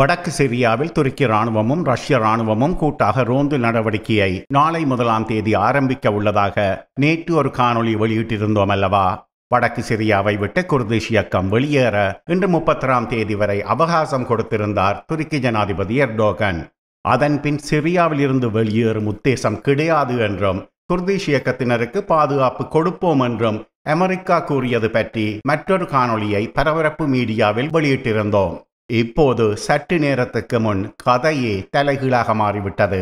வடக்கு சிரியாவில் துருக்கி ராணுவமும் ரஷ்ய ராணுவமும் கூட்டாக ரோந்து நடவடிக்கையை நாளை முதலாம் தேதி ஆரம்பிக்க உள்ளதாக நேற்று ஒரு காணொளி வெளியிட்டிருந்தோம் அல்லவா வடக்கு சிரியாவை விட்டு குர்திஷ் இயக்கம் வெளியேற இன்று முப்பத்தாம் தேதி வரை அவகாசம் கொடுத்திருந்தார் துருக்கி ஜனாதிபதி எர்டோகன் அதன்பின் இருந்து வெளியேறும் உத்தேசம் கிடையாது என்றும் குர்திஷ் இயக்கத்தினருக்கு பாதுகாப்பு கொடுப்போம் என்றும் அமெரிக்கா கூறியது பற்றி மற்றொரு காணொளியை பரபரப்பு மீடியாவில் வெளியிட்டிருந்தோம் இப்போது சற்று நேரத்துக்கு முன் கதையே தலைகீழாக மாறிவிட்டது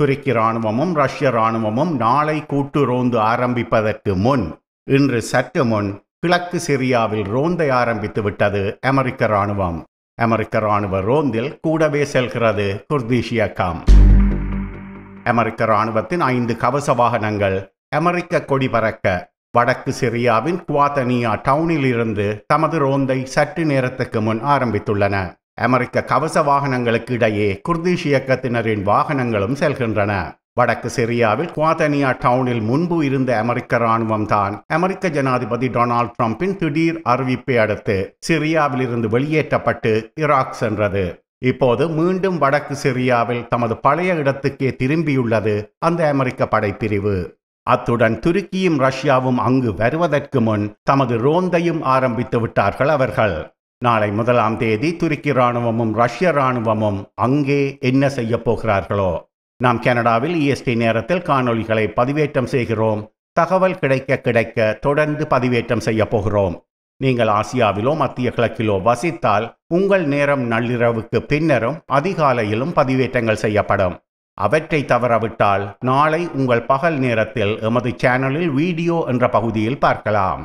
துருக்கி இராணுவமும் ரஷ்ய இராணுவமும் நாளை கூட்டு ரோந்து ஆரம்பிப்பதற்கு முன் இன்று சற்று முன் கிழக்கு சிரியாவில் ரோந்தை ஆரம்பித்து விட்டது அமெரிக்க இராணுவம் அமெரிக்க இராணுவ ரோந்தில் கூடவே செல்கிறது குர்திஷ் இயக்கம் அமெரிக்க இராணுவத்தின் ஐந்து கவச வாகனங்கள் அமெரிக்க கொடி பறக்க வடக்கு சிரியாவின் குவாத்தனியா டவுனில் இருந்து தமது ரோந்தை சற்று நேரத்துக்கு முன் ஆரம்பித்துள்ளன அமெரிக்க கவச வாகனங்களுக்கு இடையே குர்திஷ் இயக்கத்தினரின் வாகனங்களும் செல்கின்றன வடக்கு சிரியாவில் குவாத்தனியா டவுனில் முன்பு இருந்த அமெரிக்க ராணுவம் தான் அமெரிக்க ஜனாதிபதி டொனால்ட் ட்ரம்பின் திடீர் அறிவிப்பை அடுத்து சிரியாவிலிருந்து வெளியேற்றப்பட்டு ஈராக் சென்றது இப்போது மீண்டும் வடக்கு சிரியாவில் தமது பழைய இடத்துக்கே திரும்பியுள்ளது அந்த அமெரிக்க படைப்பிரிவு அத்துடன் துருக்கியும் ரஷ்யாவும் அங்கு வருவதற்கு முன் தமது ரோந்தையும் ஆரம்பித்து விட்டார்கள் அவர்கள் நாளை முதலாம் தேதி துருக்கி இராணுவமும் ரஷ்ய இராணுவமும் அங்கே என்ன செய்ய போகிறார்களோ நாம் கனடாவில் இஎஸ்டி நேரத்தில் காணொலிகளை பதிவேற்றம் செய்கிறோம் தகவல் கிடைக்க கிடைக்க தொடர்ந்து பதிவேற்றம் செய்ய போகிறோம் நீங்கள் ஆசியாவிலோ மத்திய கிழக்கிலோ வசித்தால் உங்கள் நேரம் நள்ளிரவுக்கு பின்னரும் அதிகாலையிலும் பதிவேற்றங்கள் செய்யப்படும் அவற்றை தவறவிட்டால் நாளை உங்கள் பகல் நேரத்தில் எமது சேனலில் வீடியோ என்ற பகுதியில் பார்க்கலாம்